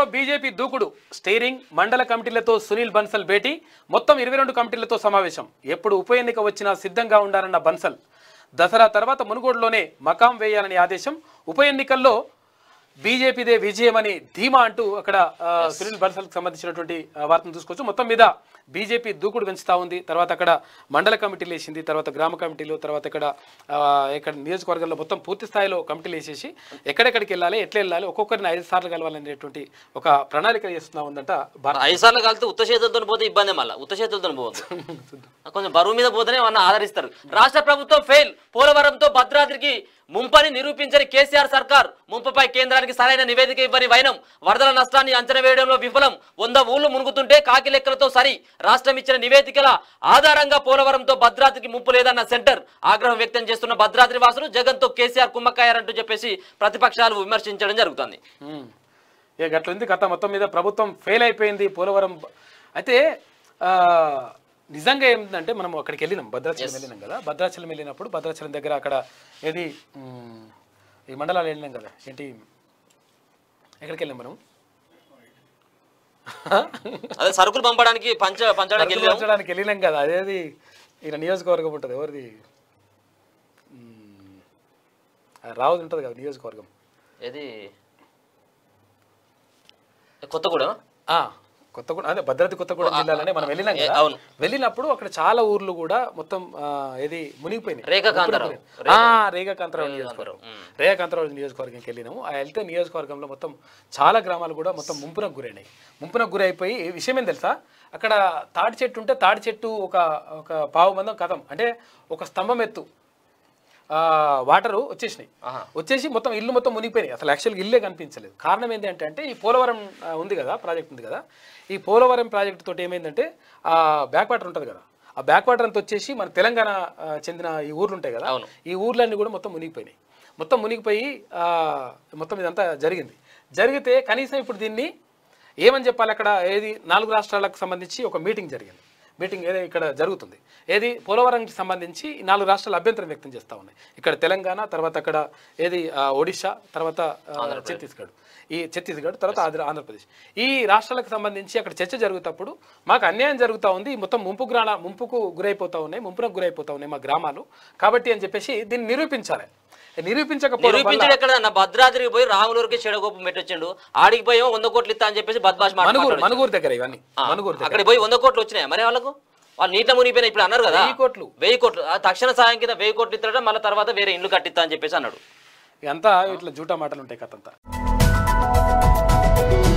రాష్ట్రంలో బీజేపీ దూకుడు స్టీరింగ్ మండల కమిటీలతో సునీల్ బన్సల్ భేటీ మొత్తం ఇరవై రెండు కమిటీలతో సమావేశం ఎప్పుడు ఉప ఎన్నిక వచ్చినా సిద్ధంగా ఉండాలన్న బన్సల్ దసరా తర్వాత మునుగోడులోనే మకాం వేయాలని ఆదేశం ఉప ఎన్నికల్లో బీజేపీదే విజయం అని ధీమా అంటూ అక్కడ సునీల్ బన్సల్కి సంబంధించినటువంటి వార్తను చూసుకోవచ్చు మొత్తం మీద బీజేపీ దూకుడు పెంచుతా ఉంది తర్వాత అక్కడ మండల కమిటీలు వేసింది తర్వాత గ్రామ కమిటీలు తర్వాత ఇక్కడ ఇక్కడ నియోజకవర్గాల్లో మొత్తం పూర్తి స్థాయిలో కమిటీలు వేసేసి ఎక్కడెక్కడికి వెళ్ళాలి ఎట్లా వెళ్ళాలి ఒక్కొక్కరిని ఐదు సార్లు కలవాలనేటువంటి ఒక ప్రణాళిక చేస్తున్నా ఉందంట ఐదు సార్లు కలిస్తే ఉత్త చేతులతో పోతే ఇబ్బంది మళ్ళీ ఉత్త చేతులతో పోతే కొంచెం బరువు మీద పోతేనే మన ఆదరిస్తారు రాష్ట్ర ప్రభుత్వం ఫెయిల్ పోలవరంతో భద్రాద్రికి ముంపని నిరూపించని కేసీఆర్ సర్కార్ ముంపపై కేంద్రానికి సరైన నివేదిక ఇవ్వని వైనం వరదల నష్టాన్ని అంచనా వేయడంలో విఫలం వంద ఊళ్ళు మునుగుతుంటే కాకి లెక్కలతో సరి రాష్ట్రం ఇచ్చిన నివేదికల ఆధారంగా పోలవరంతో భద్రాద్రికి ముంపు లేదన్న సెంటర్ ఆగ్రహం వ్యక్తం చేస్తున్న భద్రాద్రి వాసులు జగన్తో కేసీఆర్ కుమ్మకాయారంటూ చెప్పేసి ప్రతిపక్షాలు విమర్శించడం జరుగుతుంది గట్లుంది కథ మొత్తం మీద ప్రభుత్వం ఫెయిల్ అయిపోయింది పోలవరం అయితే నిజంగా ఏంటంటే మనం అక్కడికి వెళ్ళినాం భద్రాచలం వెళ్ళినాం కదా భద్రాచలం వెళ్ళినప్పుడు భద్రాచలం దగ్గర అక్కడ ఏది ఈ మండలాలు వెళ్ళినాం కదా ఏంటి ఎక్కడికి వెళ్ళాం మనం అదే సరుకులు పంపడానికి పంచ పంచడానికి పంచడానికి వెళ్ళినాం కదా అదేది ఇక నియోజకవర్గం ఉంటుంది ఎవరిది రావుది ఉంటుంది కదా నియోజకవర్గం ఏది కొత్తగూడెం కొత్తగూడెం అదే భద్రాద్రి కొత్తగూడెం జిల్లాలోనే మనం వెళ్ళినాం కదా అవును వెళ్ళినప్పుడు అక్కడ చాలా ఊర్లు కూడా మొత్తం ఏది మునిగిపోయినాయి రేఖకాంతరావు రేఖాకాంతరావు నియోజకవర్గం రేఖకాంతరావు నియోజకవర్గంకి వెళ్ళినాము ఆ వెళ్తే నియోజకవర్గంలో మొత్తం చాలా గ్రామాలు కూడా మొత్తం ముంపునకు గురైనాయి ముంపునకు గురైపోయి విషయం ఏం తెలుసా అక్కడ తాడి చెట్టు ఉంటే తాడి చెట్టు ఒక ఒక పావు మందం కథం అంటే ఒక స్తంభం ఎత్తు వాటర్ వచ్చేసినాయి వచ్చేసి మొత్తం ఇల్లు మొత్తం మునిగిపోయినాయి అసలు యాక్చువల్గా ఇల్లే కనిపించలేదు కారణం ఏంటంటే అంటే ఈ పోలవరం ఉంది కదా ప్రాజెక్ట్ ఉంది కదా ఈ పోలవరం ప్రాజెక్ట్ తోటి ఏమైందంటే బ్యాక్ వాటర్ ఉంటుంది కదా ఆ బ్యాక్ వాటర్ అంతా వచ్చేసి మన తెలంగాణ చెందిన ఈ ఊర్లు ఉంటాయి కదా ఈ ఊర్లన్నీ కూడా మొత్తం మునిగిపోయినాయి మొత్తం మునిగిపోయి మొత్తం ఇదంతా జరిగింది జరిగితే కనీసం ఇప్పుడు దీన్ని ఏమని చెప్పాలి అక్కడ ఏది నాలుగు రాష్ట్రాలకు సంబంధించి ఒక మీటింగ్ జరిగింది మీటింగ్ ఏదో ఇక్కడ జరుగుతుంది ఏది పోలవరంకి సంబంధించి నాలుగు రాష్ట్రాలు అభ్యంతరం వ్యక్తం చేస్తూ ఉన్నాయి ఇక్కడ తెలంగాణ తర్వాత అక్కడ ఏది ఒడిశా తర్వాత ఛత్తీస్గఢ్ ఈ ఛత్తీస్గఢ్ తర్వాత ఆంధ్రప్రదేశ్ ఈ రాష్ట్రాలకు సంబంధించి అక్కడ చర్చ జరుగుతప్పుడు మాకు అన్యాయం జరుగుతూ ఉంది మొత్తం ముంపు గ్రాణ ముంపుకు గురైపోతూ ఉన్నాయి ముంపునకు గురైపోతూ ఉన్నాయి మా గ్రామాలు కాబట్టి అని చెప్పేసి దీన్ని నిరూపించాలి నిరూపించకపోవడం భద్రాద్రికి పోయి రాములూరికి చెడగోపం పెట్టొచ్చాడు ఆడికి పోయి వంద కోట్లు ఇస్తా అని చెప్పేసి బద్భాష మనుగూరు దగ్గర అక్కడ పోయి వంద కోట్లు వచ్చినాయి మరి వాళ్ళకు వాళ్ళు నీట మునిగిపోయిన ఇప్పుడు అన్నారు కదా వెయ్యి కోట్లు వెయ్యి కోట్లు తక్షణ సాయం కింద వెయ్యి కోట్లు ఇస్తాడు మళ్ళీ తర్వాత వేరే ఇండ్లు కట్టిస్తా అని చెప్పేసి అన్నాడు ఇదంతా ఇట్లా జూటా మాటలు ఉంటాయి కథ అంతా